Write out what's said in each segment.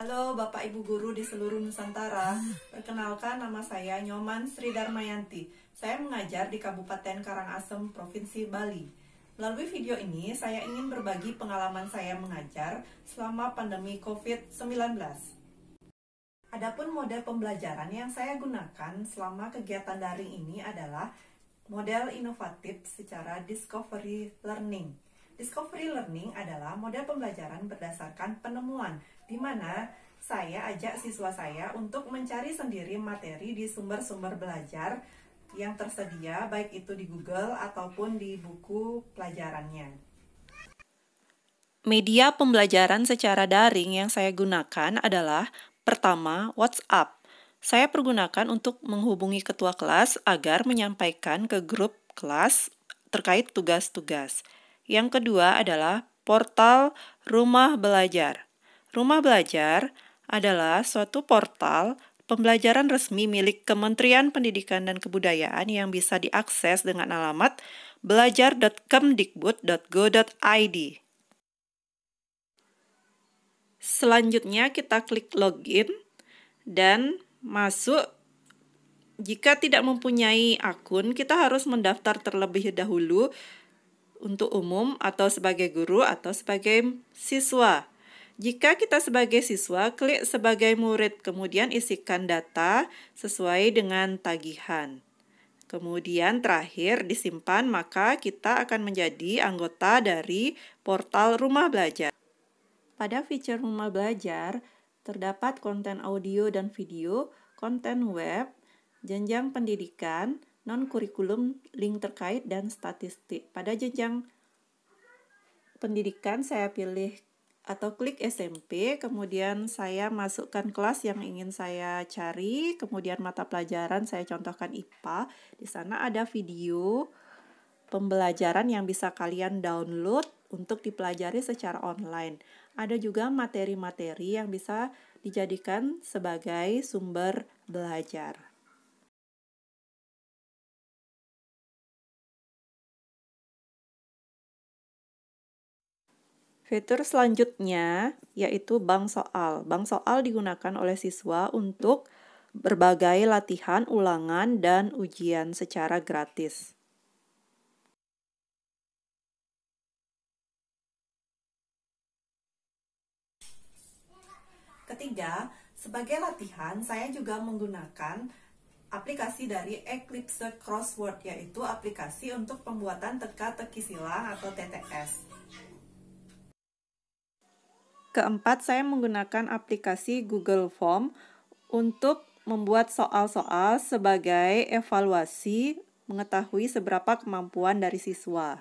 Halo Bapak Ibu Guru di seluruh Nusantara, perkenalkan nama saya Nyoman Sri Darmayanti. Saya mengajar di Kabupaten Karangasem, Provinsi Bali. Melalui video ini, saya ingin berbagi pengalaman saya mengajar selama pandemi COVID-19. Adapun model pembelajaran yang saya gunakan selama kegiatan daring ini adalah model inovatif secara discovery learning. Discovery Learning adalah model pembelajaran berdasarkan penemuan, di mana saya ajak siswa saya untuk mencari sendiri materi di sumber-sumber belajar yang tersedia, baik itu di Google ataupun di buku pelajarannya. Media pembelajaran secara daring yang saya gunakan adalah pertama WhatsApp. Saya pergunakan untuk menghubungi ketua kelas agar menyampaikan ke grup kelas terkait tugas-tugas. Yang kedua adalah portal rumah belajar. Rumah belajar adalah suatu portal pembelajaran resmi milik Kementerian Pendidikan dan Kebudayaan yang bisa diakses dengan alamat belajar.kemdikbud.go.id. Selanjutnya kita klik login dan masuk jika tidak mempunyai akun, kita harus mendaftar terlebih dahulu untuk umum atau sebagai guru atau sebagai siswa. Jika kita sebagai siswa, klik sebagai murid, kemudian isikan data sesuai dengan tagihan. Kemudian terakhir disimpan, maka kita akan menjadi anggota dari portal rumah belajar. Pada fitur rumah belajar, terdapat konten audio dan video, konten web, jenjang pendidikan, non-kurikulum, link terkait, dan statistik. Pada jenjang pendidikan, saya pilih atau klik SMP, kemudian saya masukkan kelas yang ingin saya cari, kemudian mata pelajaran saya contohkan IPA. Di sana ada video pembelajaran yang bisa kalian download untuk dipelajari secara online. Ada juga materi-materi yang bisa dijadikan sebagai sumber belajar. Fitur selanjutnya yaitu bank soal. Bank soal digunakan oleh siswa untuk berbagai latihan, ulangan, dan ujian secara gratis. Ketiga, sebagai latihan saya juga menggunakan aplikasi dari Eclipse Crossword yaitu aplikasi untuk pembuatan teka-teki silang atau TTS. Keempat, saya menggunakan aplikasi Google Form untuk membuat soal-soal sebagai evaluasi mengetahui seberapa kemampuan dari siswa.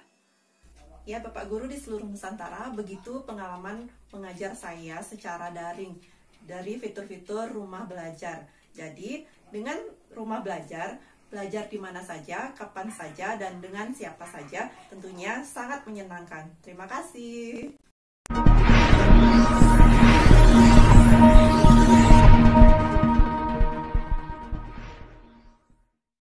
Ya, Bapak Guru di seluruh Nusantara, begitu pengalaman mengajar saya secara daring dari fitur-fitur rumah belajar. Jadi, dengan rumah belajar, belajar di mana saja, kapan saja, dan dengan siapa saja, tentunya sangat menyenangkan. Terima kasih.